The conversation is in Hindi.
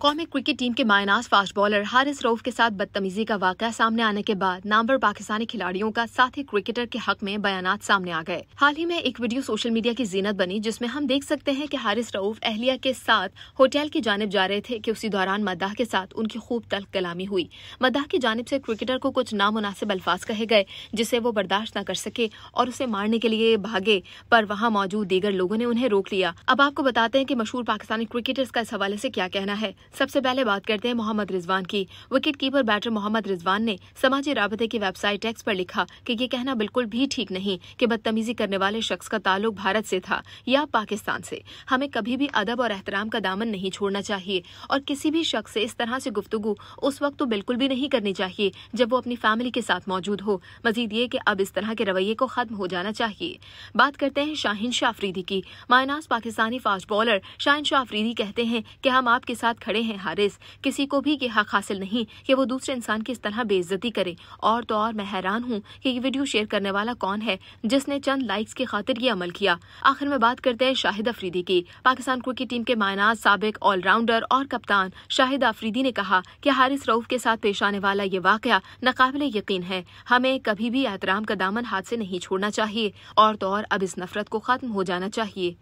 कौमी क्रिकेट टीम के मायनास फास्ट बॉलर हारिस रोफ के साथ बदतमीजी का वाक़ सामने आने के बाद नामवर पाकिस्तानी खिलाड़ियों का साथी क्रिकेटर के हक में बयान सामने आ गए हाल ही में एक वीडियो सोशल मीडिया की जीनत बनी जिसमें हम देख सकते हैं कि हारिस रऊफ एहलिया के साथ होटल की जानब जा रहे थे कि उसी दौरान मद्दाह के साथ उनकी खूब तल्ख कलामी हुई मद्दाह की जानब से क्रिकेटर को कुछ नामुनासिब अल्फाज कहे गए जिसे वो बर्दाश्त न कर सके और उसे मारने के लिए भागे पर वहाँ मौजूद दीगर लोगों ने उन्हें रोक लिया अब आपको बताते हैं कि मशहूर पाकिस्तानी क्रिकेटर्स का इस हवाले से क्या कहना है सबसे पहले बात करते हैं मोहम्मद रिजवान की wicket keeper batter Mohammad Rizwan ने समाजी राबते की वेबसाइट एक्स पर लिखा कि ये कहना बिल्कुल भी ठीक नहीं कि बदतमीजी करने वाले शख्स का ताल्लुक भारत से था या पाकिस्तान से हमें कभी भी अदब और एहतराम का दामन नहीं छोड़ना चाहिए और किसी भी शख्स से इस तरह से गुफ्तगु उस वक्त तो बिल्कुल भी नहीं करनी चाहिए जब वो अपनी फैमिली के साथ मौजूद हो मजीद ये कि अब इस तरह के रवैये को खत्म हो जाना चाहिए बात करते हैं शाहिन अफरीदी की मायनास पाकिस्तानी फास्ट बॉलर शाहिन अफरीदी कहते हैं कि हम आपके साथ खड़े बड़े हैं हारिस किसी को भी ये हक हासिल नहीं कि वो दूसरे इंसान की इस तरह बेइज्जती करे और तो और मैं हैरान हूँ कि ये वीडियो शेयर करने वाला कौन है जिसने चंद लाइक्स की खातिर ये अमल किया आखिर में बात करते हैं शाहिद अफरीदी की पाकिस्तान क्रिकेट टीम के मायनाज सबक ऑलराउंडर और कप्तान शाहिद अफरीदी ने कहा कि हारिस रऊफ के साथ पेश आने वाला ये वाक़ नाकबिल यकीन है हमें कभी भी एहतराम का दामन हाथ से नहीं छोड़ना चाहिए और तो और अब इस नफरत को खत्म हो जाना चाहिए